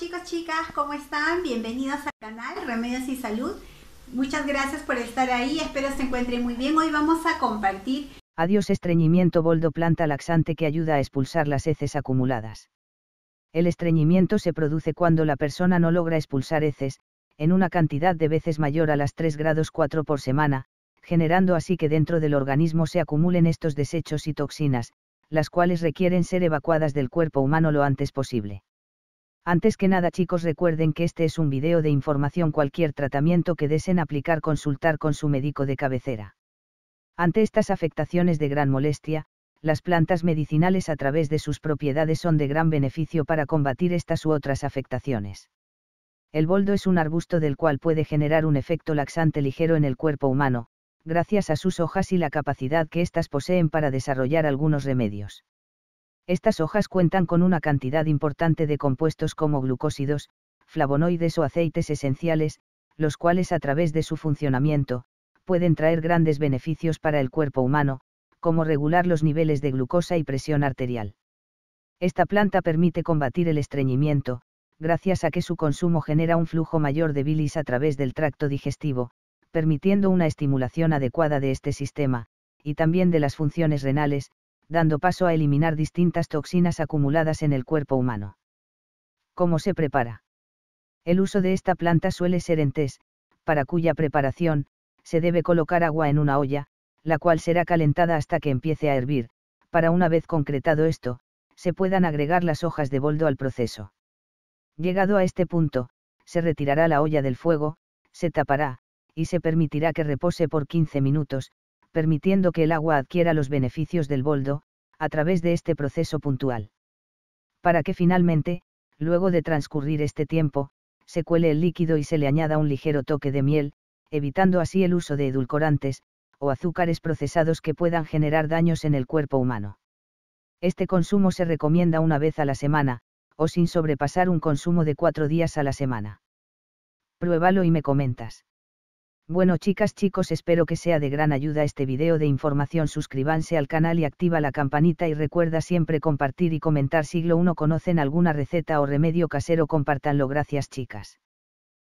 chicos, chicas, ¿cómo están? Bienvenidos al canal Remedios y Salud. Muchas gracias por estar ahí, espero se encuentren muy bien. Hoy vamos a compartir... Adiós estreñimiento boldo planta laxante que ayuda a expulsar las heces acumuladas. El estreñimiento se produce cuando la persona no logra expulsar heces, en una cantidad de veces mayor a las 3 grados 4 por semana, generando así que dentro del organismo se acumulen estos desechos y toxinas, las cuales requieren ser evacuadas del cuerpo humano lo antes posible. Antes que nada chicos recuerden que este es un video de información cualquier tratamiento que deseen aplicar consultar con su médico de cabecera. Ante estas afectaciones de gran molestia, las plantas medicinales a través de sus propiedades son de gran beneficio para combatir estas u otras afectaciones. El boldo es un arbusto del cual puede generar un efecto laxante ligero en el cuerpo humano, gracias a sus hojas y la capacidad que éstas poseen para desarrollar algunos remedios. Estas hojas cuentan con una cantidad importante de compuestos como glucósidos, flavonoides o aceites esenciales, los cuales a través de su funcionamiento, pueden traer grandes beneficios para el cuerpo humano, como regular los niveles de glucosa y presión arterial. Esta planta permite combatir el estreñimiento, gracias a que su consumo genera un flujo mayor de bilis a través del tracto digestivo, permitiendo una estimulación adecuada de este sistema, y también de las funciones renales, dando paso a eliminar distintas toxinas acumuladas en el cuerpo humano. ¿Cómo se prepara? El uso de esta planta suele ser en test, para cuya preparación, se debe colocar agua en una olla, la cual será calentada hasta que empiece a hervir, para una vez concretado esto, se puedan agregar las hojas de boldo al proceso. Llegado a este punto, se retirará la olla del fuego, se tapará, y se permitirá que repose por 15 minutos, permitiendo que el agua adquiera los beneficios del boldo, a través de este proceso puntual. Para que finalmente, luego de transcurrir este tiempo, se cuele el líquido y se le añada un ligero toque de miel, evitando así el uso de edulcorantes, o azúcares procesados que puedan generar daños en el cuerpo humano. Este consumo se recomienda una vez a la semana, o sin sobrepasar un consumo de cuatro días a la semana. Pruébalo y me comentas. Bueno chicas chicos espero que sea de gran ayuda este video de información suscríbanse al canal y activa la campanita y recuerda siempre compartir y comentar siglo 1 conocen alguna receta o remedio casero compartanlo gracias chicas.